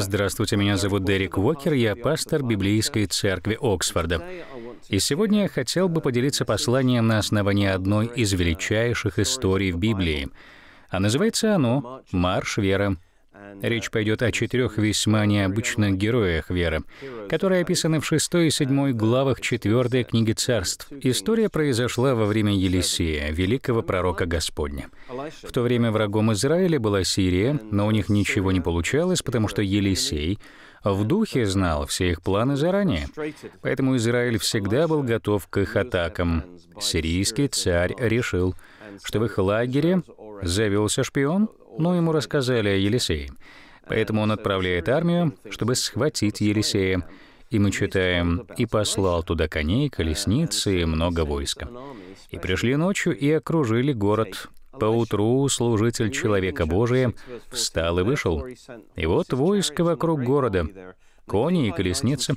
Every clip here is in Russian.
Здравствуйте, меня зовут Дерек Уокер, я пастор Библейской церкви Оксфорда. И сегодня я хотел бы поделиться посланием на основании одной из величайших историй в Библии. А называется оно «Марш веры». Речь пойдет о четырех весьма необычных героях веры, которые описаны в шестой и седьмой главах четвертой книги царств. История произошла во время Елисея, великого пророка Господня. В то время врагом Израиля была Сирия, но у них ничего не получалось, потому что Елисей в духе знал все их планы заранее. Поэтому Израиль всегда был готов к их атакам. Сирийский царь решил, что в их лагере завелся шпион, но ну, ему рассказали о Елисее. Поэтому он отправляет армию, чтобы схватить Елисея. И мы читаем, «И послал туда коней, колесницы и много войска. И пришли ночью и окружили город. Поутру служитель человека Божия встал и вышел. И вот войско вокруг города, Кони и колесницы,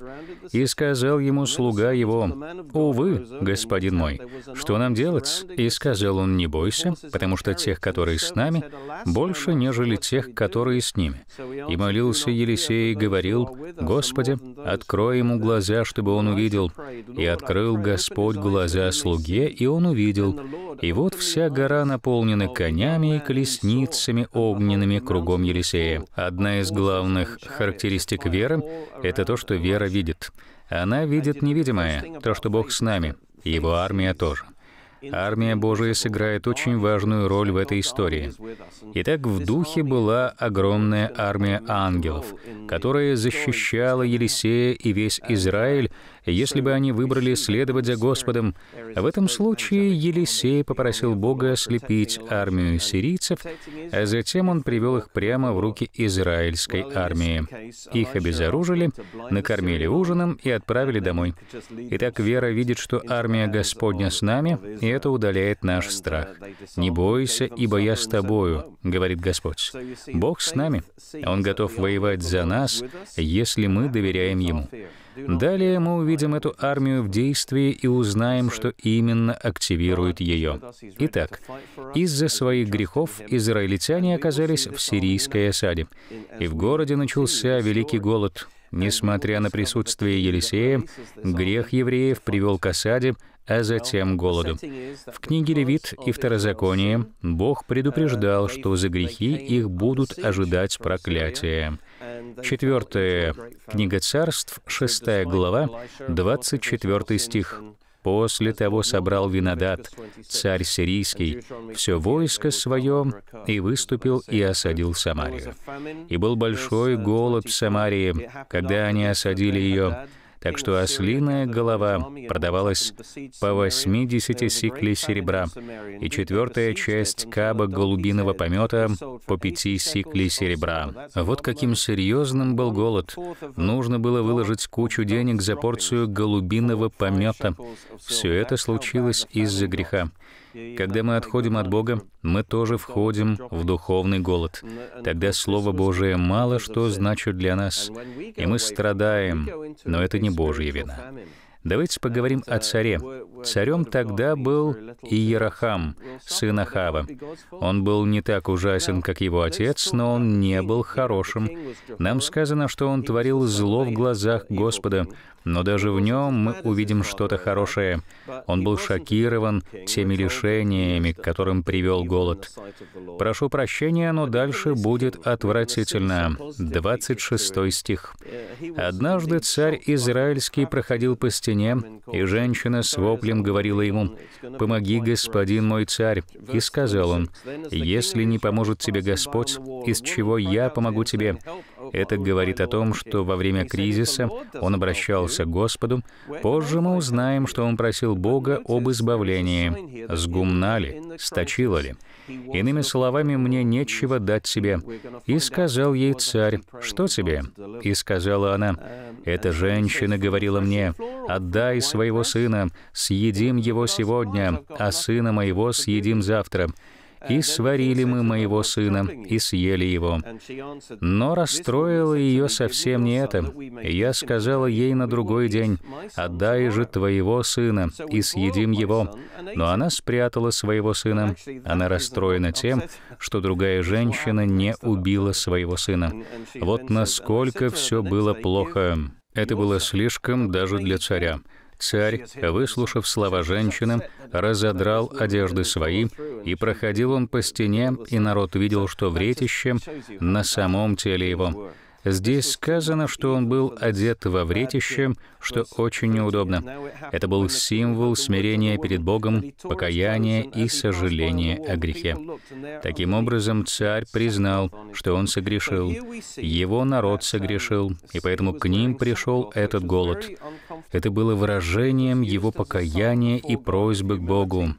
и сказал ему слуга его, «Увы, господин мой, что нам делать?» И сказал он, «Не бойся, потому что тех, которые с нами, больше, нежели тех, которые с ними». И молился Елисей и говорил, «Господи, открой ему глаза, чтобы он увидел». И открыл Господь глаза слуге, и он увидел. И вот вся гора наполнена конями и колесницами огненными кругом Елисея. Одна из главных характеристик веры — это то, что вера видит. Она видит невидимое, то, что Бог с нами, и его армия тоже. Армия Божия сыграет очень важную роль в этой истории. Итак, в духе была огромная армия ангелов, которая защищала Елисея и весь Израиль если бы они выбрали следовать за Господом. В этом случае Елисей попросил Бога ослепить армию сирийцев, а затем он привел их прямо в руки израильской армии. Их обезоружили, накормили ужином и отправили домой. Итак, вера видит, что армия Господня с нами, и это удаляет наш страх. «Не бойся, ибо я с тобою», — говорит Господь. Бог с нами. Он готов воевать за нас, если мы доверяем Ему. Далее мы увидим эту армию в действии и узнаем, что именно активирует ее. Итак, из-за своих грехов израильтяне оказались в сирийской осаде, и в городе начался великий голод. Несмотря на присутствие Елисея, грех евреев привел к осаде, а затем голоду. В книге Левит и Второзаконии Бог предупреждал, что за грехи их будут ожидать проклятия. Четвертая книга царств, шестая глава, 24 стих. После того собрал Винодат, царь сирийский, все войско свое, и выступил и осадил Самарию. И был большой голод в Самарии, когда они осадили ее. Так что ослиная голова продавалась по 80 сиклей серебра, и четвертая часть каба голубиного помета по 5 сиклей серебра. Вот каким серьезным был голод. Нужно было выложить кучу денег за порцию голубиного помета. Все это случилось из-за греха. Когда мы отходим от Бога, мы тоже входим в духовный голод. Тогда Слово Божие мало что значит для нас, и мы страдаем, но это не Божья вина. Давайте поговорим о царе. Царем тогда был Иерахам, сын Ахава. Он был не так ужасен, как его отец, но он не был хорошим. Нам сказано, что он творил зло в глазах Господа, но даже в нем мы увидим что-то хорошее. Он был шокирован теми лишениями, к которым привел голод. Прошу прощения, но дальше будет отвратительно. 26 стих. «Однажды царь израильский проходил по стене, и женщина с воплем говорила ему, «Помоги, господин мой царь». И сказал он, «Если не поможет тебе Господь, из чего я помогу тебе? Это говорит о том, что во время кризиса он обращался к Господу. Позже мы узнаем, что он просил Бога об избавлении. «Сгумна ли? Сточила ли?» Иными словами, «Мне нечего дать тебе». И сказал ей царь, «Что тебе?» И сказала она, «Эта женщина говорила мне, «Отдай своего сына, съедим его сегодня, а сына моего съедим завтра» и сварили мы моего сына, и съели его». Но расстроило ее совсем не это. Я сказала ей на другой день, «Отдай же твоего сына, и съедим его». Но она спрятала своего сына. Она расстроена тем, что другая женщина не убила своего сына. Вот насколько все было плохо. Это было слишком даже для царя. Царь, выслушав слова женщины, разодрал одежды свои, и проходил он по стене, и народ видел, что вретище на самом теле его. Здесь сказано, что он был одет во вретище, что очень неудобно. Это был символ смирения перед Богом, покаяния и сожаления о грехе. Таким образом, царь признал, что он согрешил, его народ согрешил, и поэтому к ним пришел этот голод. Это было выражением его покаяния и просьбы к Богу.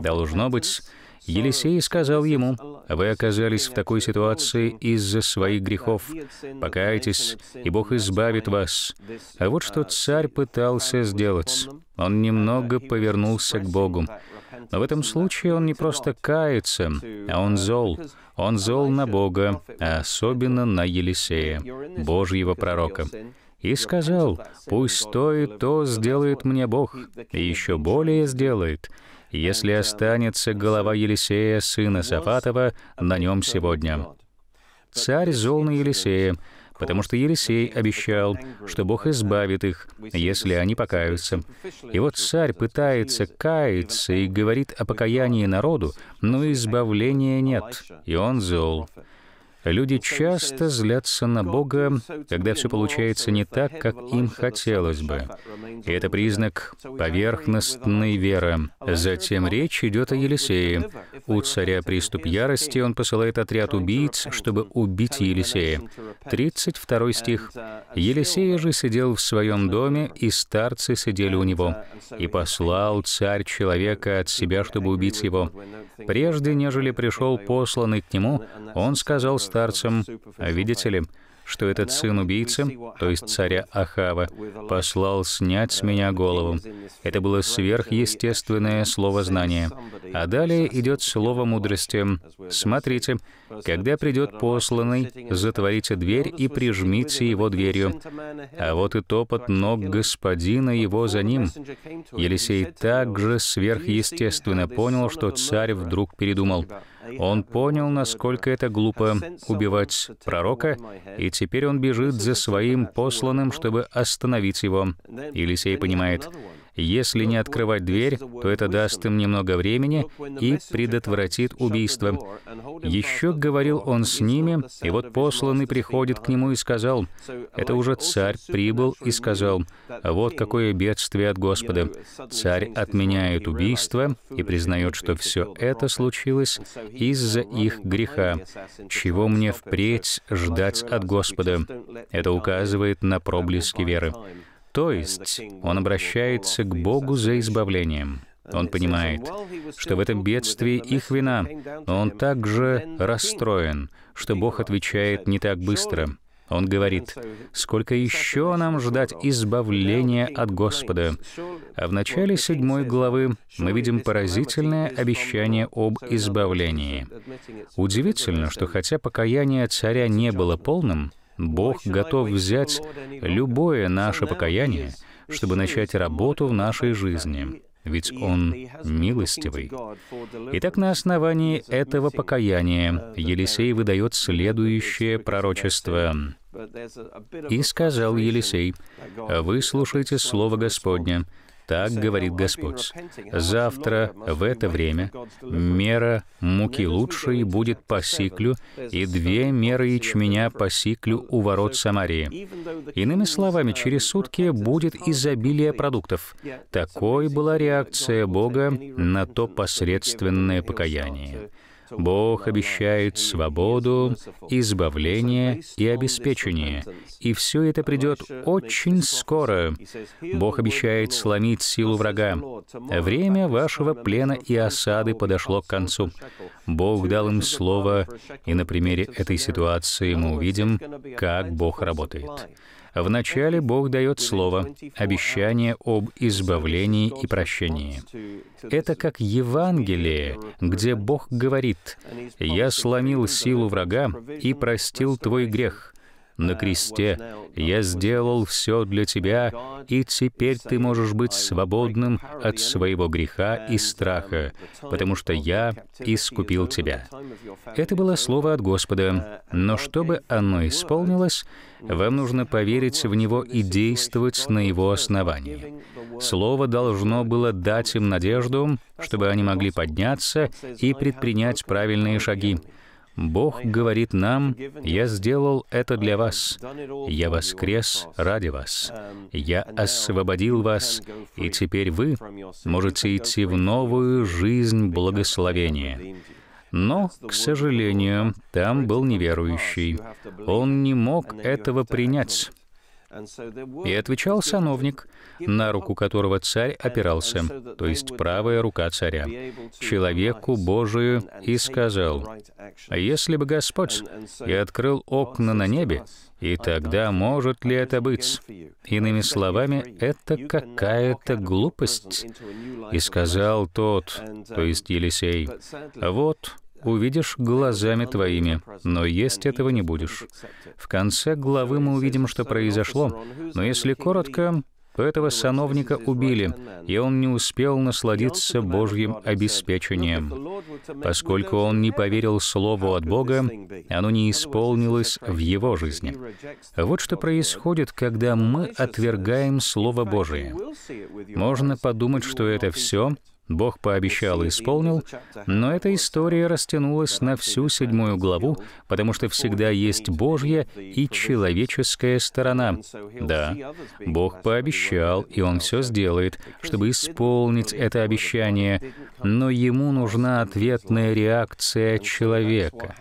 Должно быть, Елисей сказал ему, «Вы оказались в такой ситуации из-за своих грехов. Покайтесь, и Бог избавит вас». А вот что царь пытался сделать. Он немного повернулся к Богу. Но в этом случае он не просто кается, а он зол. Он зол на Бога, а особенно на Елисея, Божьего пророка и сказал, «Пусть то и то сделает мне Бог, и еще более сделает, если останется голова Елисея, сына Сафатова, на нем сегодня. Царь зол на Елисея, потому что Елисей обещал, что Бог избавит их, если они покаются. И вот царь пытается каяться и говорит о покаянии народу, но избавления нет, и он зол. Люди часто злятся на Бога, когда все получается не так, как им хотелось бы. И это признак поверхностной веры. Затем речь идет о Елисее. У царя приступ ярости, он посылает отряд убийц, чтобы убить Елисея. 32 стих. Елисея же сидел в своем доме, и старцы сидели у него. И послал царь человека от себя, чтобы убить его. Прежде, нежели пришел посланный к нему, он сказал старцем, а «Видите ли, что этот сын убийцы, то есть царя Ахава, послал снять с меня голову. Это было сверхъестественное слово знания. А далее идет слово мудрости. Смотрите, когда придет посланный, затворите дверь и прижмите его дверью. А вот и топот ног господина его за ним. Елисей также сверхъестественно понял, что царь вдруг передумал. Он понял, насколько это глупо убивать пророка, и теперь он бежит за своим посланным, чтобы остановить его. Елисей понимает, если не открывать дверь, то это даст им немного времени и предотвратит убийство. Еще говорил он с ними, и вот посланный приходит к нему и сказал, это уже царь прибыл и сказал, вот какое бедствие от Господа. Царь отменяет убийство и признает, что все это случилось из-за их греха, чего мне впредь ждать от Господа. Это указывает на проблески веры. То есть он обращается к Богу за избавлением. Он понимает, что в этом бедствии их вина, но он также расстроен, что Бог отвечает не так быстро. Он говорит, «Сколько еще нам ждать избавления от Господа?» А в начале седьмой главы мы видим поразительное обещание об избавлении. Удивительно, что хотя покаяние царя не было полным, Бог готов взять любое наше покаяние, чтобы начать работу в нашей жизни, ведь Он милостивый. Итак, на основании этого покаяния uh, Елисей выдает следующее пророчество. «И сказал Елисей, «Вы слушайте Слово Господне, так говорит Господь. Завтра в это время мера муки лучшей будет по сиклю, и две меры ячменя по сиклю у ворот Самарии. Иными uh, словами, через сутки будет изобилие продуктов. Такой была реакция Бога на то посредственное uh, покаяние. Бог обещает свободу, избавление и обеспечение. И все это придет очень скоро. Бог обещает сломить силу врага. Время вашего плена и осады подошло к концу. Бог дал им слово, и на примере этой ситуации мы увидим, как Бог работает. Вначале Бог дает слово, обещание об избавлении и прощении. Это как Евангелие, где Бог говорит, я сломил силу врага и простил твой грех на кресте, «Я сделал все для тебя, и теперь ты можешь быть свободным от своего греха и страха, потому что я искупил тебя». Это было слово от Господа, но чтобы оно исполнилось, вам нужно поверить в него и действовать на его основании. Слово должно было дать им надежду, чтобы они могли подняться и предпринять правильные шаги. Бог говорит нам, «Я сделал это для вас, я воскрес ради вас, я освободил вас, и теперь вы можете идти в новую жизнь благословения». Но, к сожалению, там был неверующий. Он не мог этого принять. И отвечал сановник, на руку которого царь опирался, то есть правая рука царя, человеку Божию, и сказал, а «Если бы Господь и открыл окна на небе, и тогда может ли это быть? Иными словами, это какая-то глупость. И сказал тот, то есть Елисей, вот, увидишь глазами твоими, но есть этого не будешь. В конце главы мы увидим, что произошло, но если коротко, то этого сановника убили, и он не успел насладиться Божьим обеспечением. Поскольку он не поверил слову от Бога, оно не исполнилось в его жизни. Вот что происходит, когда мы отвергаем Слово Божие. Можно подумать, что это все, Бог пообещал и исполнил, но эта история растянулась на всю седьмую главу, потому что всегда есть Божья и человеческая сторона. Да, Бог пообещал, и Он все сделает, чтобы исполнить это обещание, но Ему нужна ответная реакция человека.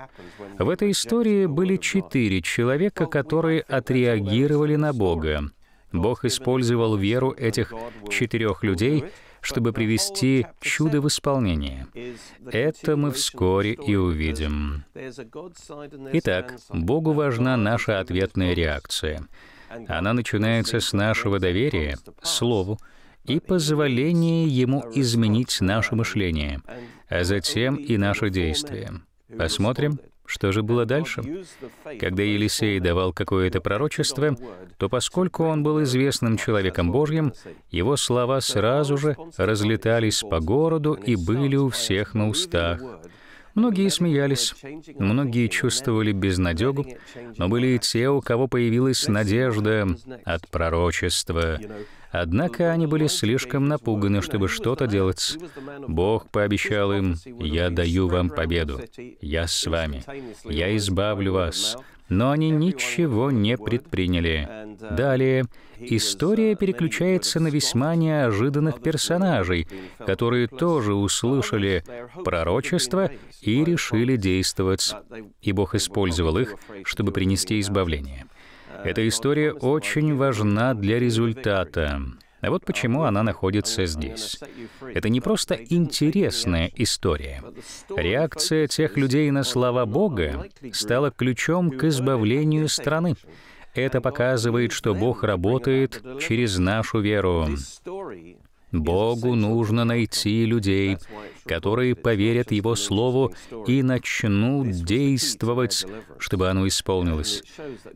В этой истории были четыре человека, которые отреагировали на Бога. Бог использовал веру этих четырех людей — чтобы привести чудо в исполнение. Это мы вскоре и увидим. Итак, Богу важна наша ответная реакция. Она начинается с нашего доверия, Слову, и позволения Ему изменить наше мышление, а затем и наши действия. Посмотрим, что же было дальше? Когда Елисей давал какое-то пророчество, то поскольку он был известным человеком Божьим, его слова сразу же разлетались по городу и были у всех на устах. Многие смеялись, многие чувствовали безнадегу, но были и те, у кого появилась надежда от пророчества. Однако они были слишком напуганы, чтобы что-то делать. Бог пообещал им, «Я даю вам победу. Я с вами. Я избавлю вас» но они ничего не предприняли. Далее, история переключается на весьма неожиданных персонажей, которые тоже услышали пророчество и решили действовать, и Бог использовал их, чтобы принести избавление. Эта история очень важна для результата. А вот почему она находится здесь. Это не просто интересная история. Реакция тех людей на слова Бога стала ключом к избавлению страны. Это показывает, что Бог работает через нашу веру. Богу нужно найти людей, которые поверят Его Слову и начнут действовать, чтобы оно исполнилось.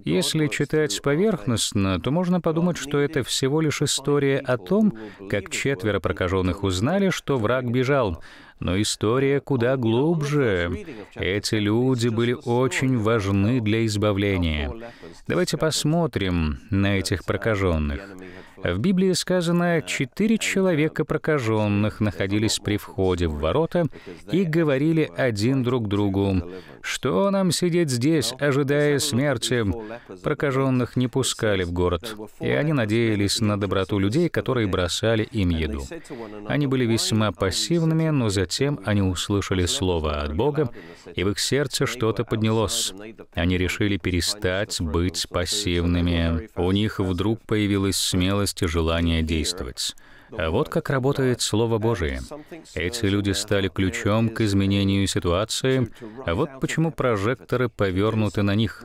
Если читать поверхностно, то можно подумать, что это всего лишь история о том, как четверо прокаженных узнали, что враг бежал, но история куда глубже. Эти люди были очень важны для избавления. Давайте посмотрим на этих прокаженных. В Библии сказано, четыре человека прокаженных находились при входе в ворота и говорили один друг другу, «Что нам сидеть здесь, ожидая смерти?» Прокаженных не пускали в город, и они надеялись на доброту людей, которые бросали им еду. Они были весьма пассивными, но за Затем они услышали слово от Бога, и в их сердце что-то поднялось. Они решили перестать быть пассивными. У них вдруг появилась смелость и желание действовать. вот как работает Слово Божие. Эти люди стали ключом к изменению ситуации, вот почему прожекторы повернуты на них.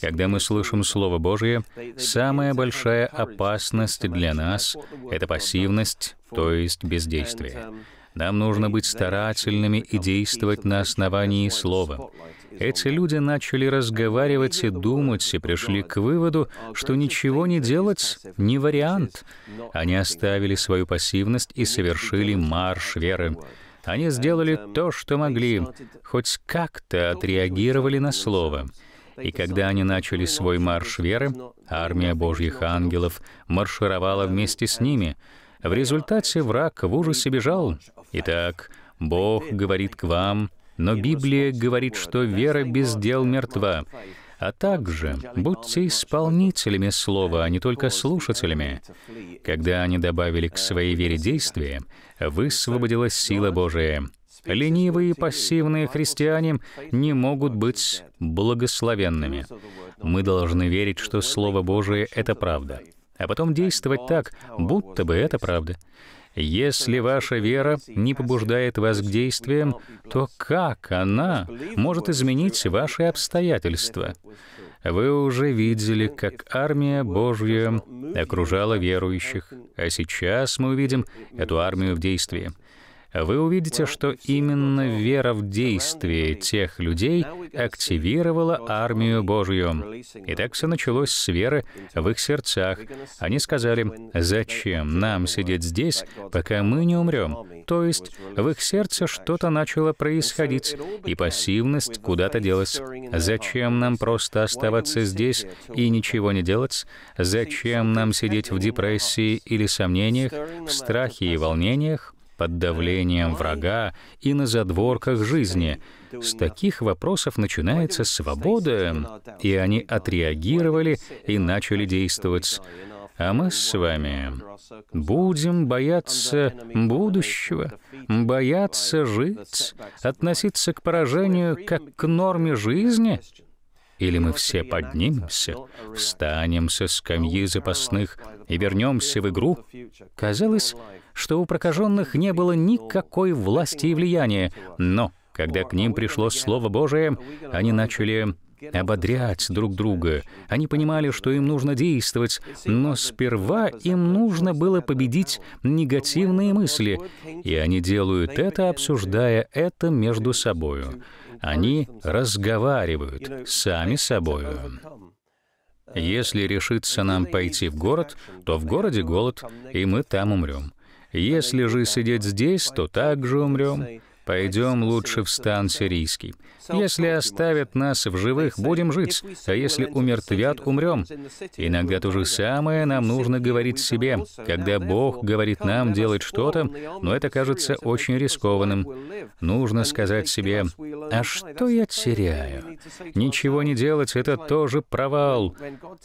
Когда мы слышим Слово Божие, самая большая опасность для нас — это пассивность, то есть бездействие. Нам нужно быть старательными и действовать на основании слова. Эти люди начали разговаривать и думать, и пришли к выводу, что ничего не делать — не вариант. Они оставили свою пассивность и совершили марш веры. Они сделали то, что могли, хоть как-то отреагировали на слово. И когда они начали свой марш веры, армия Божьих ангелов маршировала вместе с ними. В результате враг в ужасе бежал, Итак, Бог говорит к вам, но Библия говорит, что вера без дел мертва. А также будьте исполнителями слова, а не только слушателями. Когда они добавили к своей вере действия, высвободилась сила Божия. Ленивые и пассивные христиане не могут быть благословенными. Мы должны верить, что Слово Божие — это правда, а потом действовать так, будто бы это правда. Если ваша вера не побуждает вас к действиям, то как она может изменить ваши обстоятельства? Вы уже видели, как армия Божья окружала верующих, а сейчас мы увидим эту армию в действии — вы увидите, что именно вера в действие тех людей активировала армию Божью. И так все началось с веры в их сердцах. Они сказали, «Зачем нам сидеть здесь, пока мы не умрем?» То есть в их сердце что-то начало происходить, и пассивность куда-то делась. «Зачем нам просто оставаться здесь и ничего не делать? Зачем нам сидеть в депрессии или сомнениях, в страхе и волнениях?» под давлением врага и на задворках жизни. С таких вопросов начинается свобода, и они отреагировали и начали действовать. А мы с вами будем бояться будущего, бояться жить, относиться к поражению как к норме жизни — или мы все поднимемся, встанем со скамьи запасных и вернемся в игру, казалось, что у прокаженных не было никакой власти и влияния, но когда к ним пришло Слово Божие, они начали ободрять друг друга. Они понимали, что им нужно действовать, но сперва им нужно было победить негативные мысли, и они делают это, обсуждая это между собою. Они разговаривают сами собою. Если решится нам пойти в город, то в городе голод, и мы там умрем. Если же сидеть здесь, то также умрем. Пойдем лучше в стан сирийский. Если оставят нас в живых, будем жить, а если умертвят, умрем. Иногда то же самое нам нужно говорить себе. Когда Бог говорит нам делать что-то, но это кажется очень рискованным. Нужно сказать себе, а что я теряю? Ничего не делать — это тоже провал.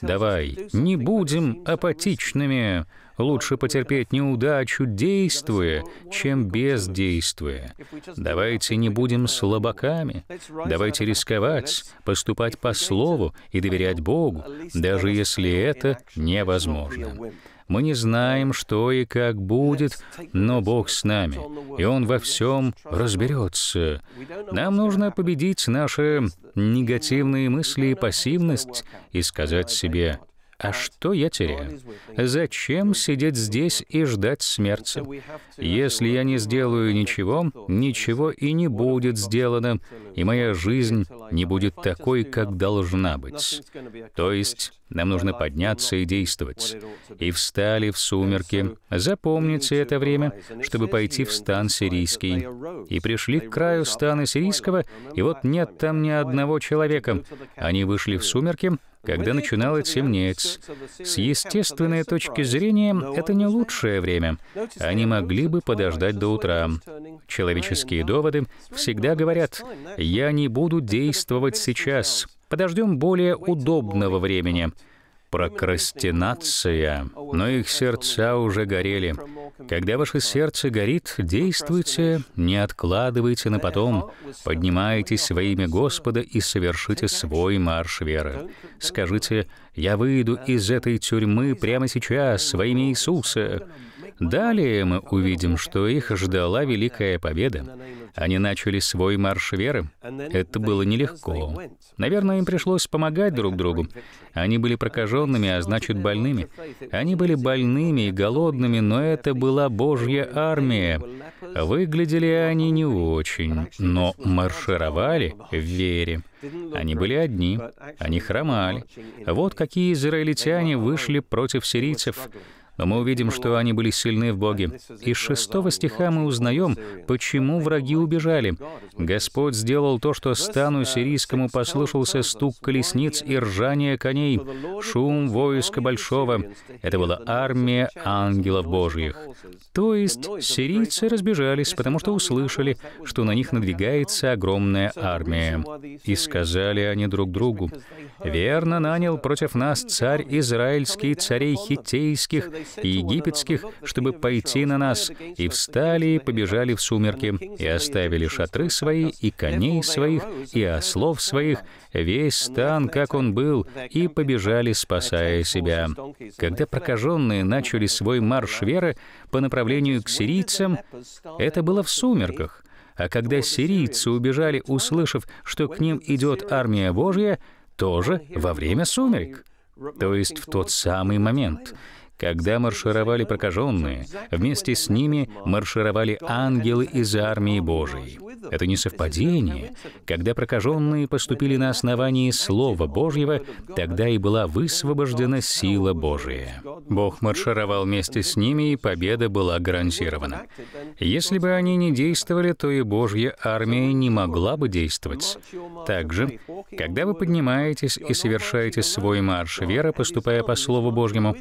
Давай, не будем апатичными. Лучше потерпеть неудачу, действуя, чем бездействуя. Давайте не будем слабаками. Давайте рисковать, поступать по слову и доверять Богу, даже если это невозможно. Мы не знаем, что и как будет, но Бог с нами, и Он во всем разберется. Нам нужно победить наши негативные мысли и пассивность и сказать себе а что я теряю? Зачем сидеть здесь и ждать смерти? Если я не сделаю ничего, ничего и не будет сделано, и моя жизнь не будет такой, как должна быть. То есть нам нужно подняться и действовать. И встали в сумерки. Запомните это время, чтобы пойти в стан сирийский. И пришли к краю стана сирийского, и вот нет там ни одного человека. Они вышли в сумерки, когда начинало темнеть. С естественной точки зрения, это не лучшее время. Они могли бы подождать до утра. Человеческие доводы всегда говорят, «Я не буду действовать сейчас, подождем более удобного времени» прокрастинация, но их сердца уже горели. Когда ваше сердце горит, действуйте, не откладывайте на потом. Поднимайтесь во имя Господа и совершите свой марш веры. Скажите, «Я выйду из этой тюрьмы прямо сейчас, во имя Иисуса». Далее мы увидим, что их ждала великая победа. Они начали свой марш веры. Это было нелегко. Наверное, им пришлось помогать друг другу. Они были прокаженными, а значит больными. Они были больными и голодными, но это была Божья армия. Выглядели они не очень, но маршировали в вере. Они были одни, они хромали. Вот какие израильтяне вышли против сирийцев. Но мы увидим, что они были сильны в Боге. Из шестого стиха мы узнаем, почему враги убежали. «Господь сделал то, что стану сирийскому послышался стук колесниц и ржание коней, шум войска большого. Это была армия ангелов Божьих». То есть сирийцы разбежались, потому что услышали, что на них надвигается огромная армия. И сказали они друг другу, «Верно нанял против нас царь израильский, царей хитейских, и египетских, чтобы пойти на нас, и встали и побежали в сумерки, и оставили шатры свои, и коней своих, и ослов своих, весь стан, как он был, и побежали, спасая себя. Когда прокаженные начали свой марш веры по направлению к сирийцам, это было в сумерках. А когда сирийцы убежали, услышав, что к ним идет армия Божья, тоже во время сумерек, то есть в тот самый момент. Когда маршировали прокаженные, вместе с ними маршировали ангелы из армии Божией. Это не совпадение. Когда прокаженные поступили на основании Слова Божьего, тогда и была высвобождена сила Божия. Бог маршировал вместе с ними, и победа была гарантирована. Если бы они не действовали, то и Божья армия не могла бы действовать. Также, когда вы поднимаетесь и совершаете свой марш вера, поступая по Слову Божьему,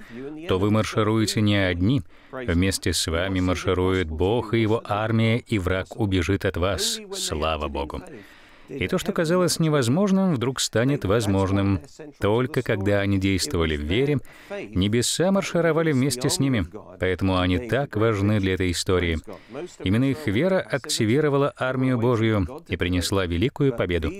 то вы вы маршируете не одни. Вместе с вами марширует Бог и его армия, и враг убежит от вас. Слава Богу. И то, что казалось невозможным, вдруг станет возможным. Только когда они действовали в вере, небеса маршировали вместе с ними. Поэтому они так важны для этой истории. Именно их вера активировала армию Божью и принесла великую победу.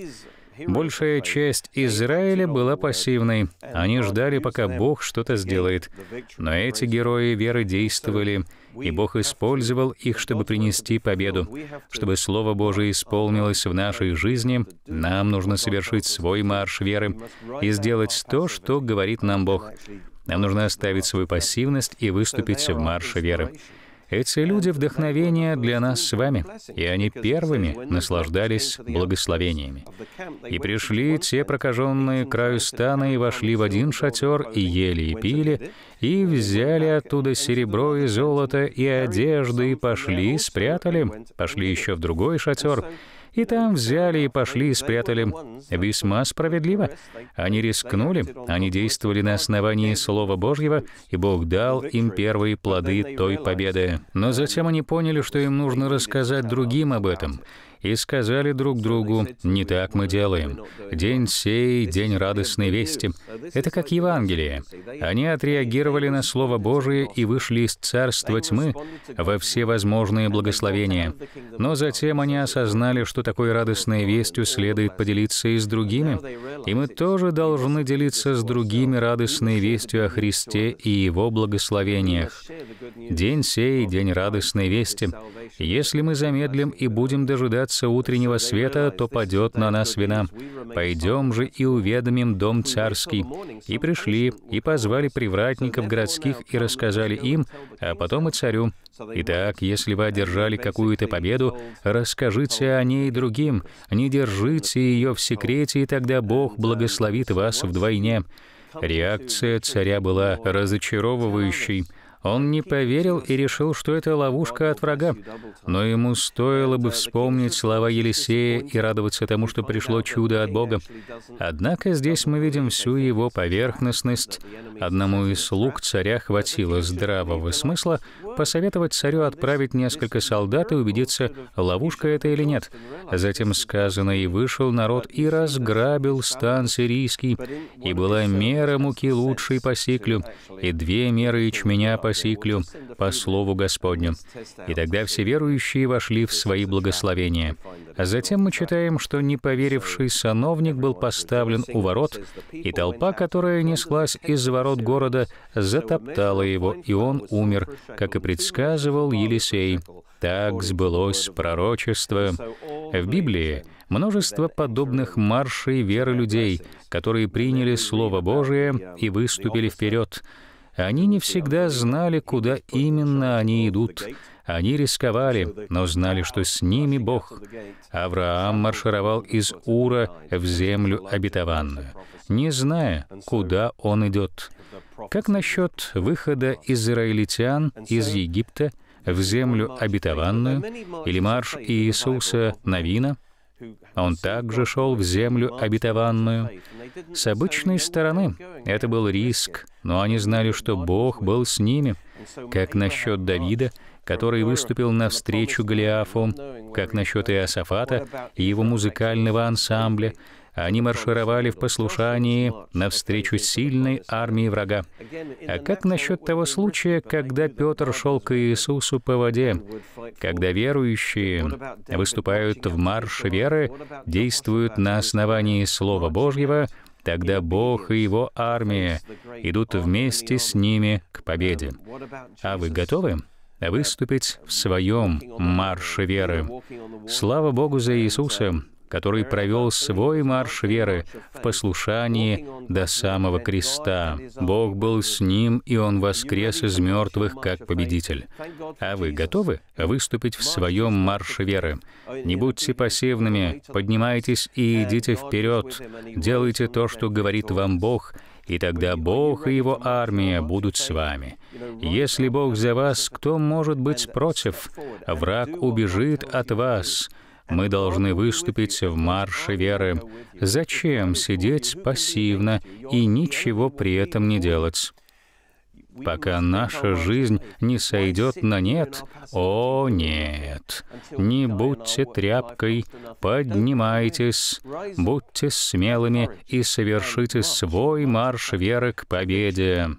Большая часть Израиля была пассивной. Они ждали, пока Бог что-то сделает. Но эти герои веры действовали, и Бог использовал их, чтобы принести победу. Чтобы Слово Божие исполнилось в нашей жизни, нам нужно совершить свой марш веры и сделать то, что говорит нам Бог. Нам нужно оставить свою пассивность и выступить в марше веры. Эти люди — вдохновение для нас с вами, и они первыми наслаждались благословениями. И пришли те прокаженные краю стана и вошли в один шатер, и ели, и пили, и взяли оттуда серебро и золото, и одежды, и пошли, спрятали, пошли еще в другой шатер, и там взяли и пошли и спрятали. Весьма справедливо. Они рискнули, они действовали на основании Слова Божьего, и Бог дал им первые плоды той победы. Но затем они поняли, что им нужно рассказать другим об этом и сказали друг другу, «Не так мы делаем. День сей, день радостной вести». Это как Евангелие. Они отреагировали на Слово Божие и вышли из царства тьмы во все возможные благословения. Но затем они осознали, что такой радостной вестью следует поделиться и с другими, и мы тоже должны делиться с другими радостной вестью о Христе и Его благословениях. День сей, день радостной вести. Если мы замедлим и будем дожидаться дождется утреннего света, то падет на нас вина. Пойдем же и уведомим дом царский. И пришли, и позвали привратников городских, и рассказали им, а потом и царю. Итак, если вы одержали какую-то победу, расскажите о ней другим, не держите ее в секрете, и тогда Бог благословит вас вдвойне. Реакция царя была разочаровывающей. Он не поверил и решил, что это ловушка от врага. Но ему стоило бы вспомнить слова Елисея и радоваться тому, что пришло чудо от Бога. Однако здесь мы видим всю его поверхностность. Одному из слуг царя хватило здравого смысла посоветовать царю отправить несколько солдат и убедиться, ловушка это или нет. Затем сказано, и вышел народ и разграбил стан сирийский, и была мера муки лучшей по сиклю, и две меры ячменя по просиклю по слову Господню. И тогда все верующие вошли в свои благословения. А затем мы читаем, что неповеривший сановник был поставлен у ворот, и толпа, которая неслась из ворот города, затоптала его, и он умер, как и предсказывал Елисей. Так сбылось пророчество. В Библии множество подобных маршей веры людей, которые приняли Слово Божие и выступили вперед. Они не всегда знали, куда именно они идут. Они рисковали, но знали, что с ними Бог. Авраам маршировал из Ура в землю обетованную, не зная, куда он идет. Как насчет выхода израильтян из Египта в землю обетованную или марш Иисуса Навина — он также шел в землю обетованную. С обычной стороны это был риск, но они знали, что Бог был с ними, как насчет Давида, который выступил навстречу Голиафу, как насчет Иосафата и его музыкального ансамбля, они маршировали в послушании навстречу сильной армии врага. А как насчет того случая, когда Петр шел к Иисусу по воде, когда верующие выступают в марш веры, действуют на основании Слова Божьего, Тогда Бог и Его армия идут вместе с ними к победе. А вы готовы? выступить в своем марше веры. Слава Богу за Иисуса, который провел свой марш веры в послушании до самого креста. Бог был с ним, и он воскрес из мертвых как победитель. А вы готовы выступить в своем марше веры? Не будьте пассивными, поднимайтесь и идите вперед, делайте то, что говорит вам Бог, и тогда Бог и Его армия будут с вами. Если Бог за вас, кто может быть против? Враг убежит от вас, мы должны выступить в марше веры. Зачем сидеть пассивно и ничего при этом не делать? пока наша жизнь не сойдет на нет. О, нет! Не будьте тряпкой, поднимайтесь, будьте смелыми и совершите свой марш веры к победе.